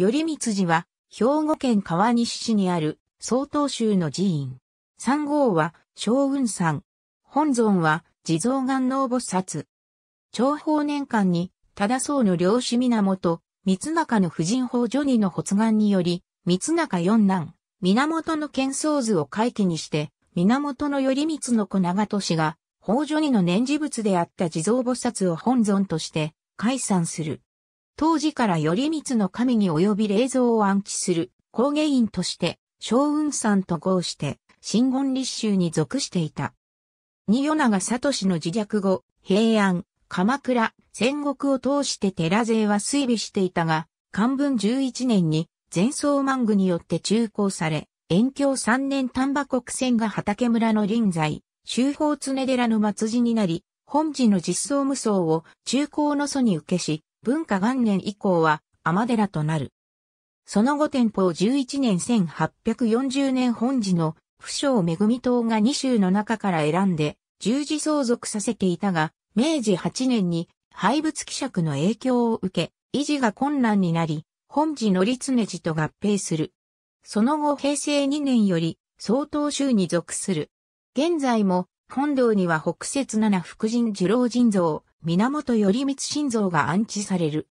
頼光寺は、兵庫県川西市にある、曹洞宗の寺院。三号は、昭雲山。本尊は、地蔵岩能菩薩。長宝年間に、忠宗の漁師源、三中の婦人法女二の発願により、三中四男、源の剣宗図を回帰にして、源の頼光の子長氏が、法女二の念事物であった地蔵菩薩を本尊として、解散する。当時から頼光の神に及び霊像を暗記する工芸員として、小雲山と合して、新言立宗に属していた。二与長氏の自虐後、平安、鎌倉、戦国を通して寺勢は衰微していたが、漢文11年に前奏万具によって中興され、延教3年丹波国戦が畑村の臨在、周法常寺の末寺になり、本寺の実相無双を中高の祖に受けし、文化元年以降は天寺となる。その後天保11年1840年本寺の不祥恵党が2州の中から選んで十字相続させていたが、明治8年に廃仏希釈の影響を受け、維持が困難になり、本寺のつね寺と合併する。その後平成2年より総統州に属する。現在も本堂には北節七福神寺老人像、源頼光晋三が安置される。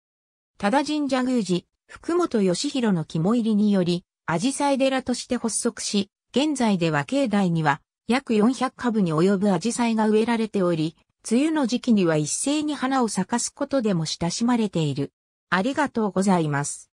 多田神社宮寺、福本義弘の肝入りにより、紫陽花寺として発足し、現在では境内には約400株に及ぶ紫陽花が植えられており、梅雨の時期には一斉に花を咲かすことでも親しまれている。ありがとうございます。